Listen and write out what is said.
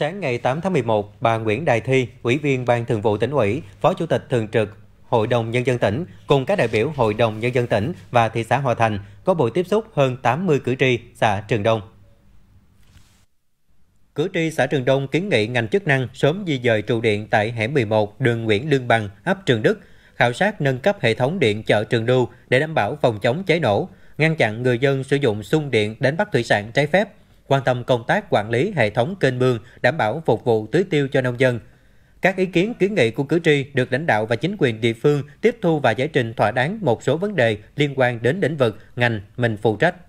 Sáng ngày 8 tháng 11, bà Nguyễn Đại Thi, Ủy viên Ban Thường vụ tỉnh ủy, Phó Chủ tịch Thường trực Hội đồng Nhân dân tỉnh cùng các đại biểu Hội đồng Nhân dân tỉnh và thị xã Hòa Thành có buổi tiếp xúc hơn 80 cử tri xã Trường Đông. Cử tri xã Trường Đông kiến nghị ngành chức năng sớm di dời trụ điện tại hẻm 11 đường Nguyễn Lương Bằng, ấp Trường Đức, khảo sát nâng cấp hệ thống điện chợ Trường Đưu để đảm bảo phòng chống cháy nổ, ngăn chặn người dân sử dụng xung điện đánh bắt thủy sản trái phép, quan tâm công tác quản lý hệ thống kênh mương đảm bảo phục vụ tưới tiêu cho nông dân. Các ý kiến kiến nghị của cử tri được lãnh đạo và chính quyền địa phương tiếp thu và giải trình thỏa đáng một số vấn đề liên quan đến lĩnh vực, ngành mình phụ trách.